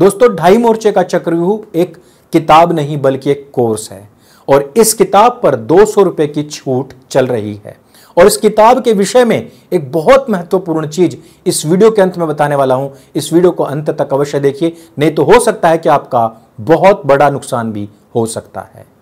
दोस्तों ढाई मोर्चे का चक्रव्यूह एक किताब नहीं बल्कि एक कोर्स है और इस किताब पर दो सौ की छूट चल रही है और इस किताब के विषय में एक बहुत महत्वपूर्ण चीज इस वीडियो के अंत में बताने वाला हूं इस वीडियो को अंत तक अवश्य देखिए नहीं तो हो सकता है कि आपका बहुत बड़ा नुकसान भी हो सकता है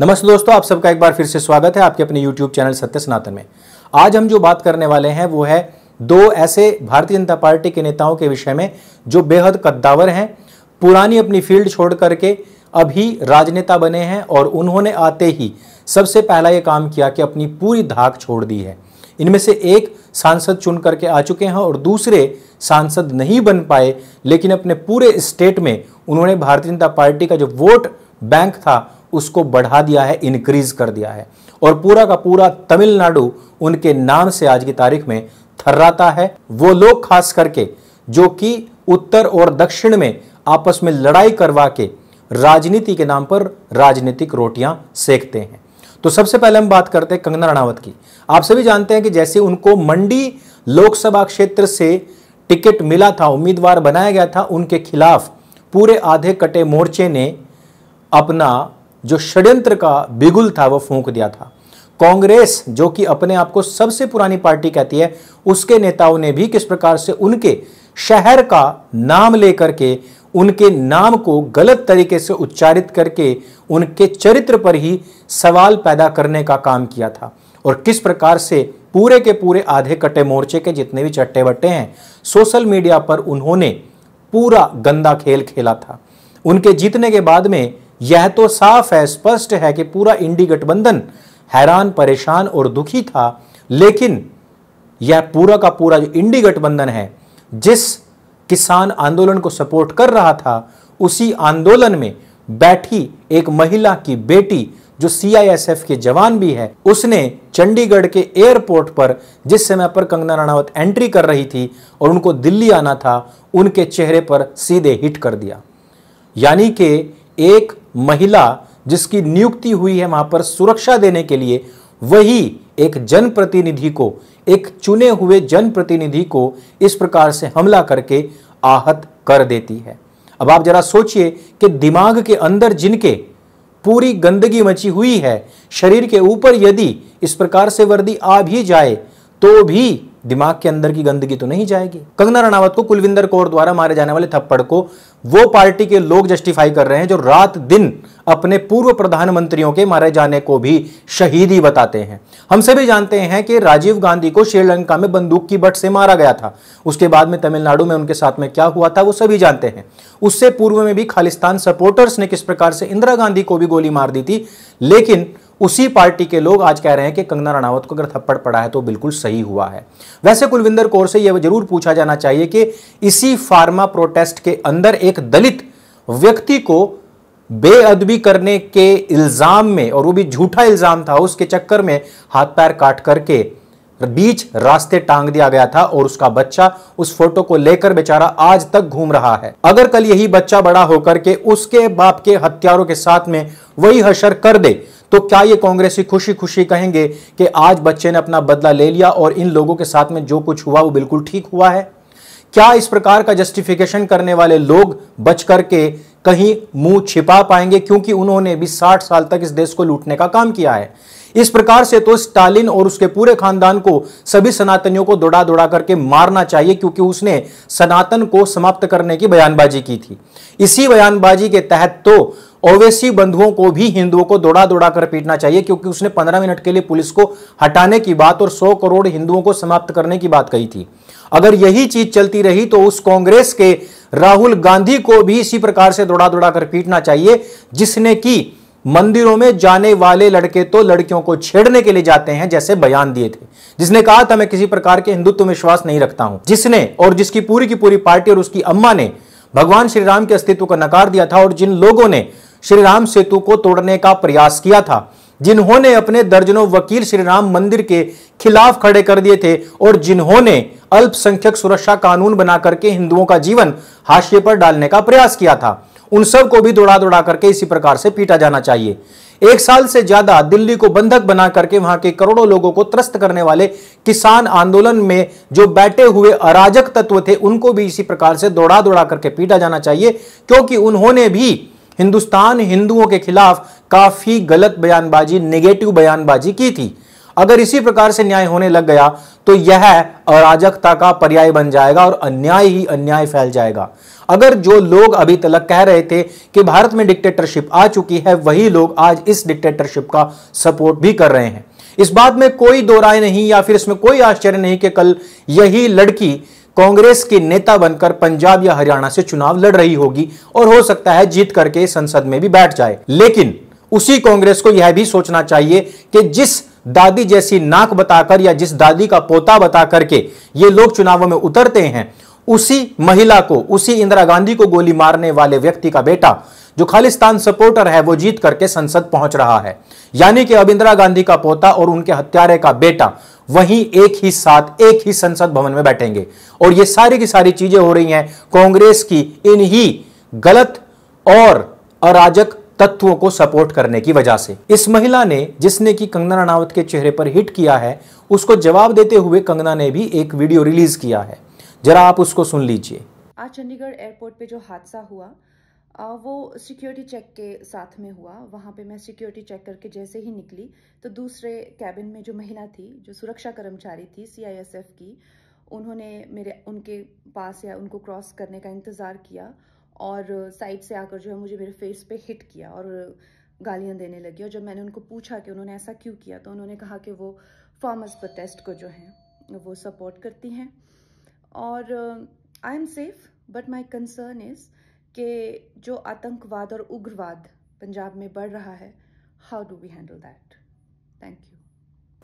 नमस्ते दोस्तों आप सबका एक बार फिर से स्वागत है आपके अपने YouTube चैनल सत्य सनातन में आज हम जो बात करने वाले हैं वो है दो ऐसे भारतीय जनता पार्टी के नेताओं के विषय में जो बेहद कद्दावर हैं पुरानी अपनी फील्ड छोड़ करके अभी राजनेता बने हैं और उन्होंने आते ही सबसे पहला ये काम किया कि अपनी पूरी धाक छोड़ दी है इनमें से एक सांसद चुन करके आ चुके हैं और दूसरे सांसद नहीं बन पाए लेकिन अपने पूरे स्टेट में उन्होंने भारतीय जनता पार्टी का जो वोट बैंक था उसको बढ़ा दिया है इनक्रीज कर दिया है और पूरा का पूरा तमिलनाडु उनके नाम से आज की तारीख में थर्राता है वो लोग खास करके जो कि उत्तर और दक्षिण में आपस में लड़ाई करवा के राजनीति के नाम पर राजनीतिक रोटियां सेकते हैं तो सबसे पहले हम बात करते हैं कंगना रणावत की आप सभी जानते हैं कि जैसे उनको मंडी लोकसभा क्षेत्र से टिकट मिला था उम्मीदवार बनाया गया था उनके खिलाफ पूरे आधे कटे मोर्चे ने अपना जो षड्यंत्र का बिगुल था वो फूंक दिया था कांग्रेस जो कि अपने आप को सबसे पुरानी पार्टी कहती है उसके नेताओं ने भी किस प्रकार से उनके शहर का नाम लेकर के उनके नाम को गलत तरीके से उच्चारित करके उनके चरित्र पर ही सवाल पैदा करने का काम किया था और किस प्रकार से पूरे के पूरे आधे कट्टे मोर्चे के जितने भी चट्टे बट्टे हैं सोशल मीडिया पर उन्होंने पूरा गंदा खेल खेला था उनके जीतने के बाद में यह तो साफ है स्पष्ट है कि पूरा इंडी गठबंधन हैरान परेशान और दुखी था लेकिन यह पूरा का पूरा जो इंडी गठबंधन है जिस किसान आंदोलन को सपोर्ट कर रहा था उसी आंदोलन में बैठी एक महिला की बेटी जो सीआईएसएफ के जवान भी है उसने चंडीगढ़ के एयरपोर्ट पर जिस समय पर कंगना राणावत एंट्री कर रही थी और उनको दिल्ली आना था उनके चेहरे पर सीधे हिट कर दिया यानी कि एक महिला जिसकी नियुक्ति हुई है वहां पर सुरक्षा देने के लिए वही एक जनप्रतिनिधि को एक चुने हुए जनप्रतिनिधि को इस प्रकार से हमला करके आहत कर देती है अब आप जरा सोचिए कि दिमाग के अंदर जिनके पूरी गंदगी मची हुई है शरीर के ऊपर यदि इस प्रकार से वर्दी आ भी जाए तो भी दिमाग के अंदर की गंदगी तो नहीं जाएगी कंगना रणावत को कुलविंदर कौर द्वारा मारे जाने वाले थप्पड़ को वो पार्टी के लोग जस्टिफाई कर रहे हैं जो रात दिन अपने पूर्व प्रधानमंत्रियों के मारे जाने को भी शहीदी बताते हैं हम सभी जानते हैं कि राजीव गांधी को श्रीलंका में बंदूक की बट से मारा गया था उसके बाद में तमिलनाडु में उनके साथ में क्या हुआ था वो सभी जानते हैं उससे पूर्व में भी खालिस्तान सपोर्टर्स ने किस प्रकार से इंदिरा गांधी को भी गोली मार दी थी लेकिन उसी पार्टी के लोग आज कह रहे हैं कि कंगना रणावत को अगर थप्पड़ पड़ा है तो बिल्कुल सही हुआ है वैसे कुलविंदर कौर से यह जरूर पूछा जाना चाहिए कि इसी फार्मा प्रोटेस्ट के अंदर एक दलित व्यक्ति को बेअदबी करने के इल्जाम में और वो भी झूठा इल्जाम था उसके चक्कर में हाथ पैर काट करके बीच रास्ते टांग दिया गया था और उसका बच्चा उस फोटो को लेकर बेचारा आज तक घूम रहा है अगर कल यही बच्चा बड़ा होकर के उसके बाप के हत्यारों के साथ में वही हशर कर दे तो क्या ये कांग्रेसी खुशी खुशी कहेंगे कि आज बच्चे ने अपना बदला ले लिया और इन लोगों के साथ में जो कुछ हुआ वो बिल्कुल ठीक हुआ है क्या इस प्रकार का जस्टिफिकेशन करने वाले लोग बच करके कहीं मुंह छिपा पाएंगे क्योंकि उन्होंने भी 60 साल तक इस देश को लूटने का काम किया है इस प्रकार से तो स्टालिन और उसके पूरे खानदान को सभी सनातनियों को दौड़ा दौड़ा करके मारना चाहिए क्योंकि उसने सनातन को समाप्त करने की बयानबाजी की थी इसी बयानबाजी के तहत तो ओवैसी बंधुओं को भी हिंदुओं को दौड़ा दौड़ा कर पीटना चाहिए क्योंकि उसने पंद्रह मिनट के लिए पुलिस को हटाने की बात और सौ करोड़ हिंदुओं को समाप्त करने की बात कही थी अगर यही चीज चलती रही तो उस कांग्रेस के राहुल गांधी को भी इसी प्रकार से दौड़ा दौड़ा कर पीटना चाहिए जिसने की मंदिरों में जाने वाले लड़के तो लड़कियों को छेड़ने के लिए जाते हैं जैसे बयान दिए थे जिसने कहा था मैं किसी प्रकार के हिंदुत्व में विश्वास नहीं रखता हूं जिसने और जिसकी पूरी की पूरी पार्टी और उसकी अम्मा ने भगवान श्री राम के अस्तित्व का नकार दिया था और जिन लोगों ने श्री राम सेतु को तोड़ने का प्रयास किया था जिन्होंने अपने दर्जनों वकील श्री राम मंदिर के खिलाफ खड़े कर दिए थे और जिन्होंने अल्पसंख्यक सुरक्षा कानून बना करके हिंदुओं का जीवन हाशिए पर डालने का प्रयास किया था उन सब को भी दौड़ा दौड़ा करके इसी प्रकार से पीटा जाना चाहिए एक साल से ज्यादा दिल्ली को बंधक बना करके वहां के करोड़ों लोगों को त्रस्त करने वाले किसान आंदोलन में जो बैठे हुए अराजक तत्व थे उनको भी इसी प्रकार से दौड़ा दौड़ा करके पीटा जाना चाहिए क्योंकि उन्होंने भी हिंदुस्तान हिंदुओं के खिलाफ काफी गलत बयानबाजी नेगेटिव बयानबाजी की थी अगर इसी प्रकार से न्याय होने लग गया तो यह अराजकता का पर्याय बन जाएगा और अन्याय ही अन्याय फैल जाएगा अगर जो लोग अभी तक कह रहे थे कि भारत में डिक्टेटरशिप आ चुकी है वही लोग आज इस डिक्टेटरशिप का सपोर्ट भी कर रहे हैं इस बात में कोई दो राय नहीं या फिर इसमें कोई आश्चर्य नहीं कि कल यही लड़की कांग्रेस के नेता बनकर पंजाब या हरियाणा से चुनाव लड़ रही होगी और हो सकता है जीत करके संसद में भी बैठ जाए लेकिन उसी कांग्रेस को यह भी सोचना चाहिए कि जिस दादी जैसी नाक बताकर या जिस दादी का पोता बता करके ये लोग चुनावों में उतरते हैं उसी महिला को उसी इंदिरा गांधी को गोली मारने वाले व्यक्ति का बेटा जो खालिस्तान सपोर्टर है वो जीत करके संसद पहुंच रहा है यानी कि अब इंदिरा गांधी का पोता और उनके हत्यारे का बेटा वहीं एक ही साथ एक ही संसद भवन में बैठेंगे और ये सारी की सारी चीजें हो रही हैं कांग्रेस की इन्हीं गलत और अराजक तत्वों को सपोर्ट करने की वजह से इस महिला ने जिसने कि कंगना रणावत के चेहरे पर हिट किया है उसको जवाब देते हुए कंगना ने भी एक वीडियो रिलीज किया है जरा आप उसको सुन लीजिए आज चंडीगढ़ एयरपोर्ट पे जो हादसा हुआ वो सिक्योरिटी चेक के साथ में हुआ वहाँ पे मैं सिक्योरिटी चेक करके जैसे ही निकली तो दूसरे कैबिन में जो महिला थी जो सुरक्षा कर्मचारी थी सीआईएसएफ की उन्होंने मेरे उनके पास या उनको क्रॉस करने का इंतज़ार किया और साइड से आकर जो है मुझे मेरे फेस पे हिट किया और गालियाँ देने लगी और जब मैंने उनको पूछा कि उन्होंने ऐसा क्यों किया तो उन्होंने कहा कि वो फार्मर्स प्रोटेस्ट को जो है वो सपोर्ट करती हैं और I am safe but my concern is कि जो आतंकवाद और उग्रवाद पंजाब में बढ़ रहा है how do we handle that thank you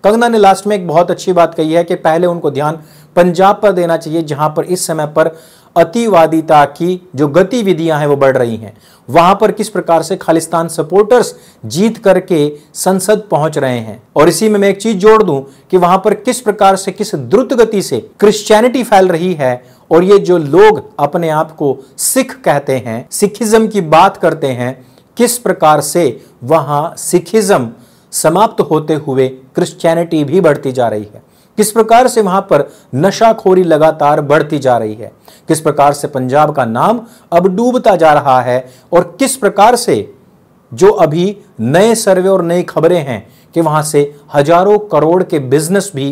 Kangana ने लास्ट में एक बहुत अच्छी बात कही है कि पहले उनको ध्यान पंजाब पर देना चाहिए जहां पर इस समय पर अतिवादिता की जो गतिविधियां हैं वो बढ़ रही हैं वहां पर किस प्रकार से खालिस्तान सपोर्टर्स जीत करके संसद पहुंच रहे हैं और इसी में मैं एक चीज जोड़ दूं कि वहां पर किस प्रकार से किस द्रुत गति से क्रिश्चियनिटी फैल रही है और ये जो लोग अपने आप को सिख कहते हैं सिखिज्म की बात करते हैं किस प्रकार से वहां सिखिज्म समाप्त होते हुए क्रिश्चियनिटी भी बढ़ती जा रही है किस प्रकार से वहां पर नशाखोरी लगातार बढ़ती जा रही है किस प्रकार से पंजाब का नाम अब डूबता जा रहा है और किस प्रकार से जो अभी नए सर्वे और नई खबरें हैं कि वहां से हजारों करोड़ के बिजनेस भी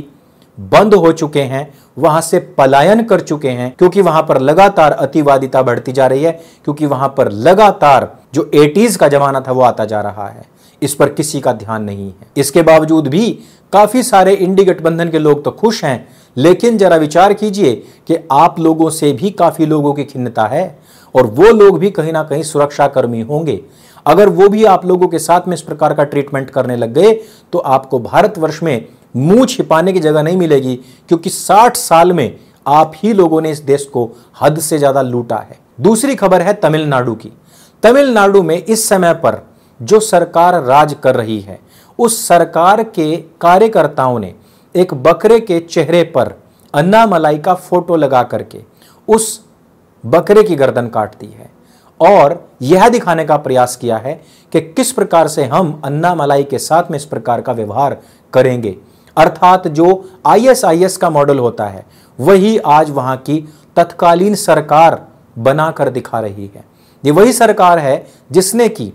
बंद हो चुके हैं वहां से पलायन कर चुके हैं क्योंकि वहां पर लगातार अतिवादिता बढ़ती जा रही है क्योंकि वहां पर लगातार जो एटीज का जमाना था वो आता जा रहा है इस पर किसी का ध्यान नहीं है इसके बावजूद भी काफी सारे इंडी गठबंधन के लोग तो खुश हैं लेकिन जरा विचार कीजिए कि आप लोगों से भी काफी लोगों की खिन्नता है और वो लोग भी कहीं ना कहीं सुरक्षाकर्मी होंगे अगर वो भी आप लोगों के साथ में इस प्रकार का ट्रीटमेंट करने लग गए तो आपको भारतवर्ष में मुंह छिपाने की जगह नहीं मिलेगी क्योंकि 60 साल में आप ही लोगों ने इस देश को हद से ज़्यादा लूटा है दूसरी खबर है तमिलनाडु की तमिलनाडु में इस समय पर जो सरकार राज कर रही है उस सरकार के कार्यकर्ताओं ने एक बकरे के चेहरे पर अन्नामलाई का फोटो लगा करके उस बकरे की गर्दन काट दी है और यह दिखाने का प्रयास किया है कि किस प्रकार से हम अन्नामलाई के साथ में इस प्रकार का व्यवहार करेंगे अर्थात जो आईएसआईएस का मॉडल होता है वही आज वहां की तत्कालीन सरकार बनाकर दिखा रही है ये वही सरकार है जिसने की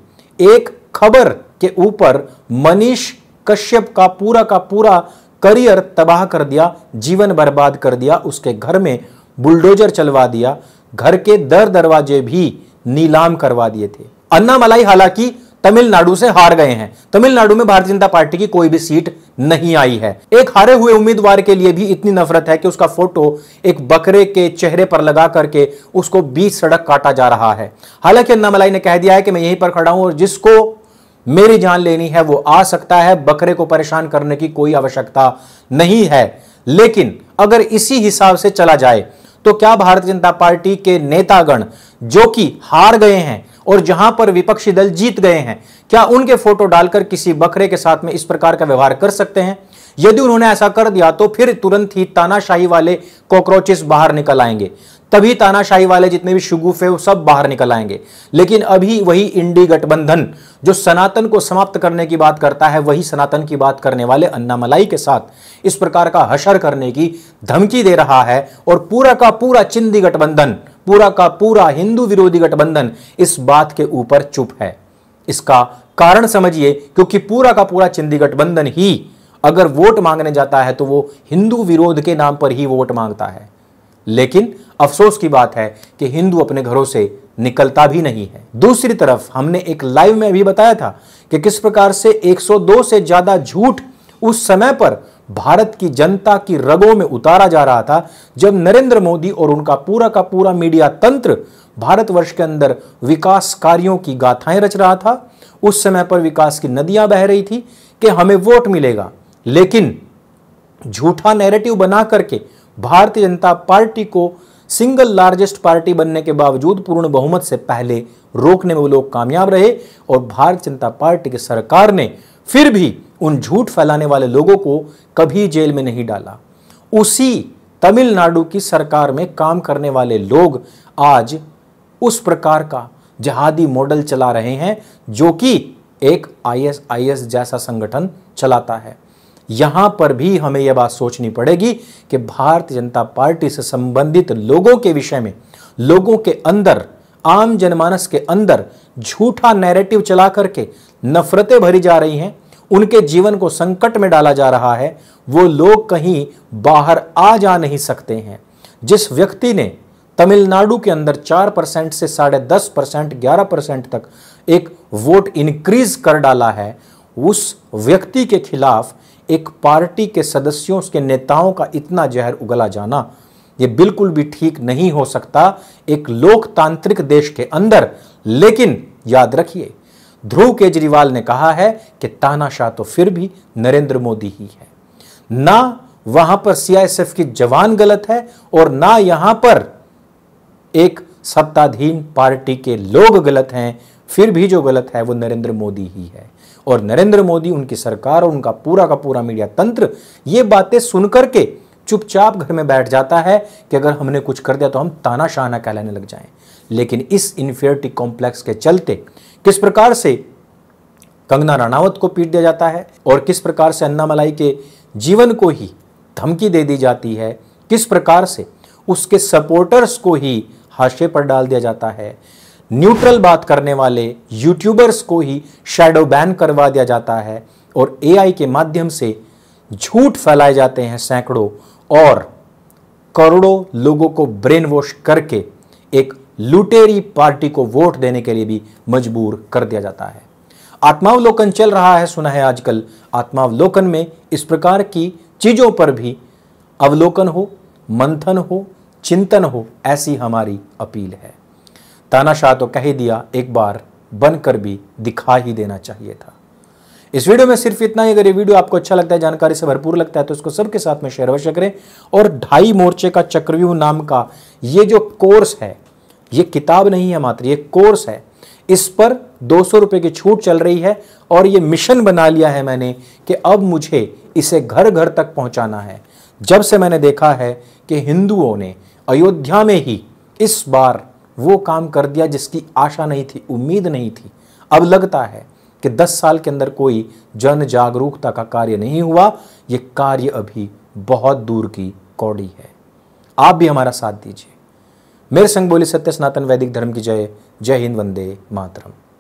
एक खबर के ऊपर मनीष कश्यप का पूरा का पूरा करियर तबाह कर दिया जीवन बर्बाद कर दिया उसके घर में बुलडोजर चलवा दिया घर के दर दरवाजे भी नीलाम करवा दिए थे अन्ना मलाई हालांकि तमिलनाडु से हार गए हैं तमिलनाडु में भारतीय जनता पार्टी की कोई भी सीट नहीं आई है एक हारे हुए उम्मीदवार के लिए भी इतनी नफरत है कि उसका फोटो एक बकरे के चेहरे पर लगा करके उसको बीच सड़क काटा जा रहा है हालांकि अन्नामलाई ने कह दिया है कि मैं यहीं पर खड़ा हूं और जिसको मेरी जान लेनी है वो आ सकता है बकरे को परेशान करने की कोई आवश्यकता नहीं है लेकिन अगर इसी हिसाब से चला जाए तो क्या भारतीय जनता पार्टी के नेतागण जो कि हार गए हैं और जहां पर विपक्षी दल जीत गए हैं क्या उनके फोटो डालकर किसी बकरे के साथ में इस प्रकार का व्यवहार कर सकते हैं यदि उन्होंने ऐसा कर दिया तो फिर तुरंत ही तानाशाही वाले कॉकरोचेस बाहर निकल आएंगे तभी तानाशाही वाले जितने भी शुगुफ है वो सब बाहर निकल आएंगे लेकिन अभी वही इंडी गठबंधन जो सनातन को समाप्त करने की बात करता है वही सनातन की बात करने वाले अन्नामलाई के साथ इस प्रकार का हशर करने की धमकी दे रहा है और पूरा का पूरा चिंदी गठबंधन पूरा का पूरा हिंदू विरोधी गठबंधन इस बात के ऊपर चुप है इसका कारण समझिए क्योंकि पूरा का पूरा चिंदी गठबंधन ही अगर वोट मांगने जाता है तो वो हिंदू विरोध के नाम पर ही वोट मांगता है लेकिन अफसोस की बात है कि हिंदू अपने घरों से निकलता भी नहीं है दूसरी तरफ हमने एक लाइव में भी बताया था कि किस प्रकार से 102 से ज्यादा झूठ उस समय पर भारत की जनता की रगों में उतारा जा रहा था जब नरेंद्र मोदी और उनका पूरा का पूरा मीडिया तंत्र भारतवर्ष के अंदर विकास कार्यों की गाथाएं रच रहा था उस समय पर विकास की नदियां बह रही थी कि हमें वोट मिलेगा लेकिन झूठा नैरेटिव बना करके भारतीय जनता पार्टी को सिंगल लार्जेस्ट पार्टी बनने के बावजूद पूर्ण बहुमत से पहले रोकने में वो लोग कामयाब रहे और भारतीय जनता पार्टी की सरकार ने फिर भी उन झूठ फैलाने वाले लोगों को कभी जेल में नहीं डाला उसी तमिलनाडु की सरकार में काम करने वाले लोग आज उस प्रकार का जहादी मॉडल चला रहे हैं जो कि एक आईएसआईएस जैसा संगठन चलाता है यहां पर भी हमें यह बात सोचनी पड़ेगी कि भारतीय जनता पार्टी से संबंधित लोगों के विषय में लोगों के अंदर आम जनमानस के अंदर झूठा नैरेटिव चला करके नफरतें भरी जा रही हैं उनके जीवन को संकट में डाला जा रहा है वो लोग कहीं बाहर आ जा नहीं सकते हैं जिस व्यक्ति ने तमिलनाडु के अंदर चार परसेंट से साढ़े दस परसेंट ग्यारह परसेंट तक एक वोट इंक्रीज कर डाला है उस व्यक्ति के खिलाफ एक पार्टी के सदस्यों के नेताओं का इतना जहर उगला जाना ये बिल्कुल भी ठीक नहीं हो सकता एक लोकतांत्रिक देश के अंदर लेकिन याद रखिए ध्रुव केजरीवाल ने कहा है कि तानाशाह तो फिर भी नरेंद्र मोदी ही है ना वहां पर सीआईएसएफ की जवान गलत है और ना यहां पर एक सत्ताधीन पार्टी के लोग गलत हैं फिर भी जो गलत है वो नरेंद्र मोदी ही है और नरेंद्र मोदी उनकी सरकार और उनका पूरा का पूरा मीडिया तंत्र ये बातें सुनकर के चुपचाप घर में बैठ जाता है कि अगर हमने कुछ कर दिया तो हम तानाशाह ना कहलाने लग जाएं लेकिन इस इन्फेरिटी कॉम्प्लेक्स के चलते किस प्रकार से कंगना रणावत को पीट दिया जाता है और किस प्रकार से अन्ना मलाई के जीवन को ही धमकी दे दी जाती है किस प्रकार से उसके सपोर्टर्स को ही हाशे पर डाल दिया जाता है न्यूट्रल बात करने वाले यूट्यूबर्स को ही शेडो बैन करवा दिया जाता है और एआई के माध्यम से झूठ फैलाए जाते हैं सैकड़ों और करोड़ों लोगों को ब्रेन वॉश करके एक लुटेरी पार्टी को वोट देने के लिए भी मजबूर कर दिया जाता है आत्मावलोकन चल रहा है सुना है आजकल आत्मावलोकन में इस प्रकार की चीज़ों पर भी अवलोकन हो मंथन हो चिंतन हो ऐसी हमारी अपील है तानाशाह तो कह दिया एक बार बनकर भी दिखा ही देना चाहिए था इस वीडियो में सिर्फ इतना ही अगर ये वीडियो आपको अच्छा लगता है जानकारी से भरपूर लगता है तो इसको सबके साथ में शेयर अवश्य करें और ढाई मोर्चे का चक्रव्यूह नाम का ये जो कोर्स है ये किताब नहीं है मात्र ये कोर्स है इस पर दो सौ रुपये की छूट चल रही है और ये मिशन बना लिया है मैंने कि अब मुझे इसे घर घर तक पहुंचाना है जब से मैंने देखा है कि हिंदुओं ने अयोध्या में ही इस बार वो काम कर दिया जिसकी आशा नहीं थी उम्मीद नहीं थी अब लगता है कि 10 साल के अंदर कोई जन जागरूकता का कार्य नहीं हुआ ये कार्य अभी बहुत दूर की कौड़ी है आप भी हमारा साथ दीजिए मेरे संग बोली सत्य सनातन वैदिक धर्म की जय जय हिंद वंदे मातरम